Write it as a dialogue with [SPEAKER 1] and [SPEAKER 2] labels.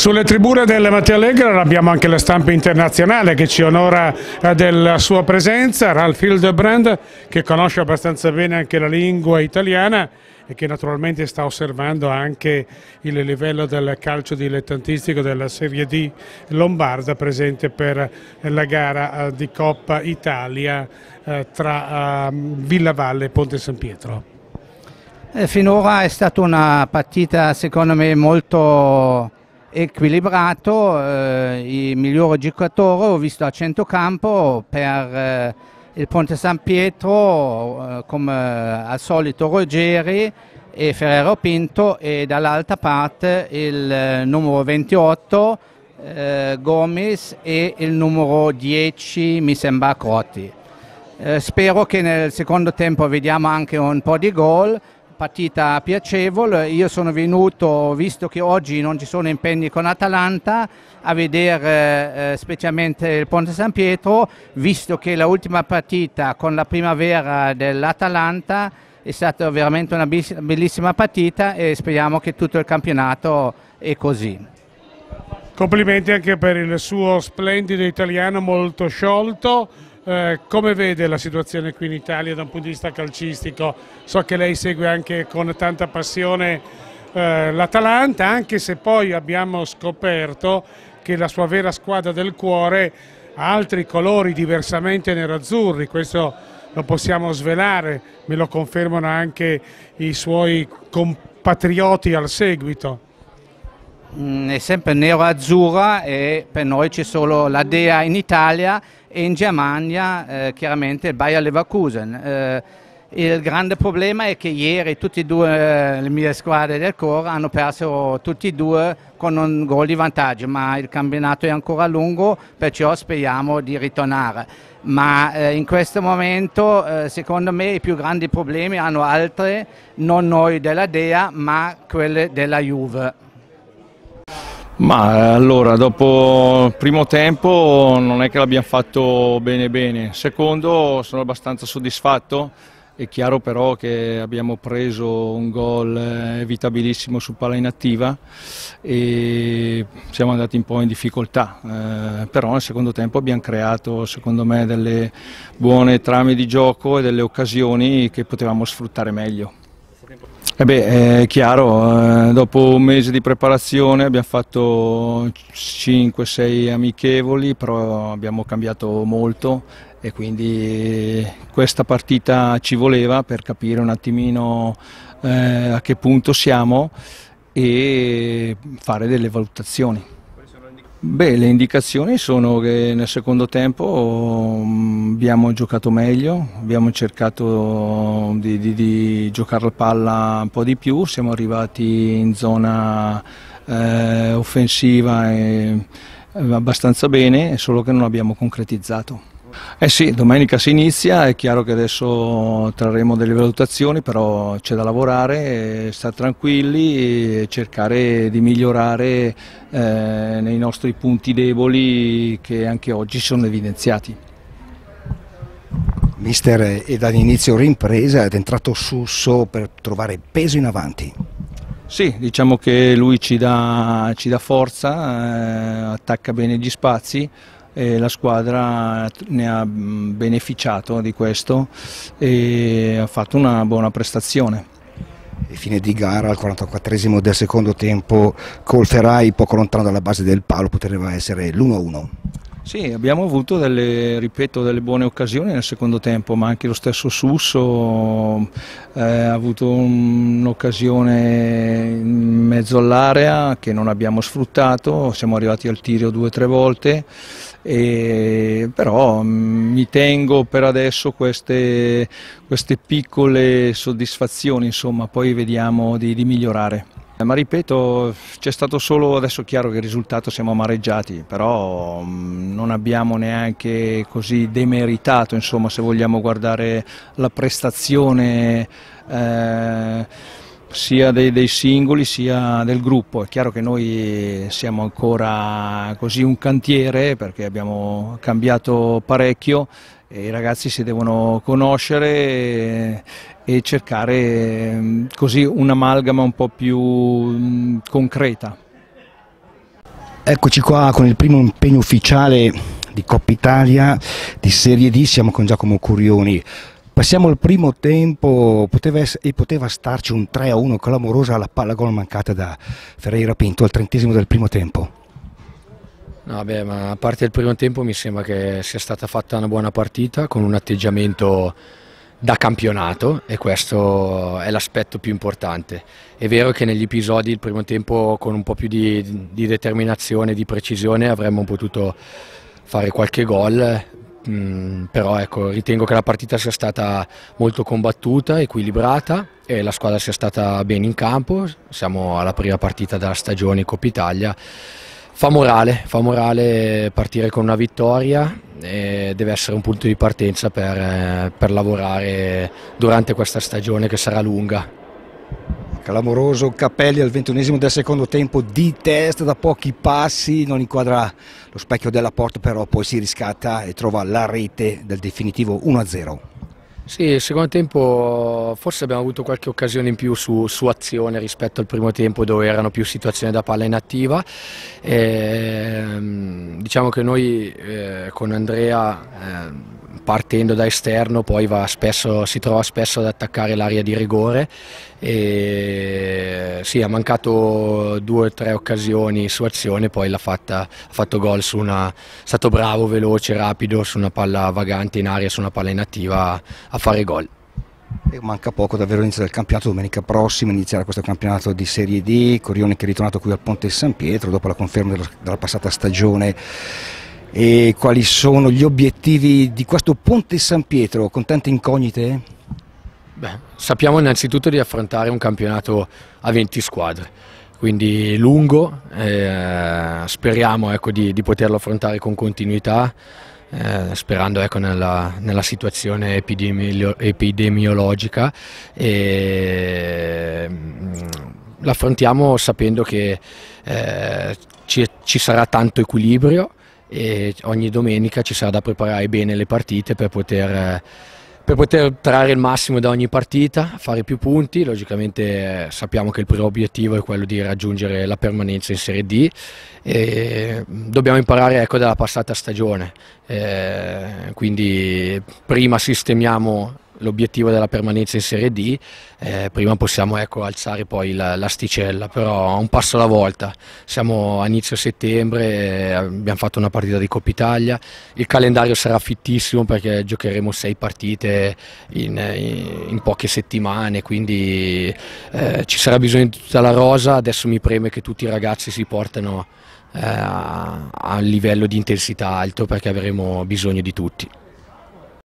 [SPEAKER 1] Sulle tribune del Matteo Allegra abbiamo anche la stampa internazionale che ci onora eh, della sua presenza, Ralph Hildebrand che conosce abbastanza bene anche la lingua italiana e che naturalmente sta osservando anche il livello del calcio dilettantistico della Serie D Lombarda presente per la gara eh, di Coppa Italia eh, tra ehm, Villavalle e Ponte San Pietro.
[SPEAKER 2] Finora è stata una partita secondo me molto equilibrato, eh, il migliore giocatore ho visto a centrocampo per eh, il Ponte San Pietro eh, come eh, al solito Ruggeri e Ferrero Pinto e dall'altra parte il eh, numero 28 eh, Gomes e il numero 10 mi sembra Crotti. spero che nel secondo tempo vediamo anche un po' di gol partita piacevole, io sono venuto, visto che oggi non ci sono impegni con Atalanta, a vedere eh, specialmente il Ponte San Pietro, visto che l'ultima partita con la primavera dell'Atalanta è stata veramente una bellissima partita e speriamo che tutto il campionato è così. Complimenti anche per il suo splendido italiano molto
[SPEAKER 1] sciolto. Eh, come vede la situazione qui in Italia da un punto di vista calcistico? So che lei segue anche con tanta passione eh, l'Atalanta, anche se poi abbiamo scoperto che la sua vera squadra del cuore ha altri colori diversamente nero-azzurri, questo lo possiamo svelare, me lo confermano anche i suoi compatrioti al seguito.
[SPEAKER 2] Mm, è sempre nero-azzurra e per noi c'è solo la DEA in Italia e in Germania eh, chiaramente il Bayer Leverkusen. Eh, il grande problema è che ieri tutte e due eh, le mie squadre del Core hanno perso tutti e due con un gol di vantaggio, ma il campionato è ancora lungo, perciò speriamo di ritornare. Ma eh, in questo momento, eh, secondo me, i più grandi problemi hanno altri, non noi della Dea, ma quelle della Juve.
[SPEAKER 3] Ma allora, dopo il primo tempo non è che l'abbiamo fatto bene bene, secondo sono abbastanza soddisfatto, è chiaro però che abbiamo preso un gol eh, evitabilissimo su palla inattiva e siamo andati un po' in difficoltà, eh, però nel secondo tempo abbiamo creato secondo me delle buone trame di gioco e delle occasioni che potevamo sfruttare meglio. Eh beh, è chiaro, eh, dopo un mese di preparazione abbiamo fatto 5-6 amichevoli, però abbiamo cambiato molto e quindi questa partita ci voleva per capire un attimino eh, a che punto siamo e fare delle valutazioni. Beh, le indicazioni sono che nel secondo tempo mm, abbiamo giocato meglio, abbiamo cercato di, di, di giocare la palla un po' di più, siamo arrivati in zona eh, offensiva e, eh, abbastanza bene, solo che non abbiamo concretizzato. Eh sì, domenica si inizia, è chiaro che adesso trarremo delle valutazioni, però c'è da lavorare, stare tranquilli e cercare di migliorare eh, nei nostri punti deboli che anche oggi sono evidenziati.
[SPEAKER 4] Mister, è dall'inizio rimpresa ed è entrato
[SPEAKER 3] Susso per trovare peso in avanti. Sì, diciamo che lui ci dà, ci dà forza, eh, attacca bene gli spazi, e la squadra ne ha mm, beneficiato di questo e ha fatto una buona prestazione.
[SPEAKER 4] E fine di gara al 44esimo del secondo tempo col Colferai poco lontano dalla base del palo poteva essere l'1-1.
[SPEAKER 3] Sì, abbiamo avuto delle, ripeto, delle buone occasioni nel secondo tempo, ma anche lo stesso Susso eh, ha avuto un'occasione in mezzo all'area che non abbiamo sfruttato, siamo arrivati al tiro due o tre volte e, però mm, mi tengo per adesso queste, queste piccole soddisfazioni, insomma, poi vediamo di, di migliorare. Eh, ma ripeto, c'è stato solo, adesso chiaro che il risultato siamo amareggiati, però mm, non abbiamo neanche così demeritato, insomma, se vogliamo guardare la prestazione. Eh, sia dei, dei, singoli sia del gruppo. È chiaro che noi siamo ancora così un cantiere perché abbiamo cambiato parecchio e i ragazzi si devono conoscere e, e cercare mm, così un'amalgama un po' più mm, concreta.
[SPEAKER 4] Eccoci qua con il primo impegno ufficiale di Coppa Italia di Serie D, siamo con Giacomo Curioni. Passiamo al primo tempo poteva essere, e poteva starci un 3-1 clamoroso alla palla gol mancata da Ferreira Pinto al trentesimo del primo tempo.
[SPEAKER 5] No, beh, ma a parte il primo tempo mi sembra che sia stata fatta una buona partita con un atteggiamento da campionato e questo è l'aspetto più importante. È vero che negli episodi il primo tempo con un po' più di, di determinazione, di precisione avremmo potuto fare qualche gol, Mm, però ecco, ritengo che la partita sia stata molto combattuta, equilibrata e la squadra sia stata bene in campo, siamo alla prima partita della stagione Coppa Italia. Fa morale, fa morale partire con una vittoria e deve essere un punto di partenza per, eh, per lavorare durante questa stagione che sarà lunga. Clamoroso Capelli al ventunesimo del secondo tempo di
[SPEAKER 4] testa da pochi passi, non inquadra lo specchio della porta però poi si riscatta e trova la rete del definitivo 1-0.
[SPEAKER 5] Sì, il secondo tempo forse abbiamo avuto qualche occasione in più su, su, azione rispetto al primo tempo dove erano più situazioni da palla inattiva. E, ehm, diciamo che noi eh, con Andrea... Eh, partendo da esterno poi spesso, si trova spesso ad attaccare l'area di rigore e sì, ha mancato due o tre occasioni su azione poi l'ha fatta, ha fatto gol su una, è stato bravo, veloce, rapido su una palla vagante in aria, su una palla inattiva a fare gol manca poco
[SPEAKER 4] davvero all'inizio del campionato, domenica prossima inizierà questo campionato di Serie D, Corrione che è ritornato qui al Ponte San Pietro dopo la conferma della passata stagione e quali sono gli obiettivi di questo Ponte San Pietro con tante incognite?
[SPEAKER 5] Beh, sappiamo innanzitutto di affrontare un campionato a 20 squadre, quindi lungo, eh, speriamo ecco, di, di, poterlo affrontare con continuità, eh, sperando ecco, nella, nella, situazione epidemio epidemiologica. E, mm, l'affrontiamo sapendo che eh, ci, ci sarà tanto equilibrio, e ogni domenica ci sarà da preparare bene le partite per poter, eh, per poter trarre il massimo da ogni partita, fare più punti, logicamente eh, sappiamo che il primo obiettivo è quello di raggiungere la permanenza in Serie D e mm, dobbiamo imparare ecco, dalla passata stagione, eh, quindi prima sistemiamo l'obiettivo della permanenza in Serie D, eh, prima possiamo ecco, alzare poi l'asticella, la, però un passo alla volta, siamo a inizio settembre, eh, abbiamo fatto una partita di Coppa Italia, il calendario sarà fittissimo perché giocheremo sei partite in, in, in poche settimane, quindi eh, ci sarà bisogno di tutta la rosa, adesso mi preme che tutti i ragazzi si portano eh, a, a livello di intensità alto perché avremo bisogno di tutti.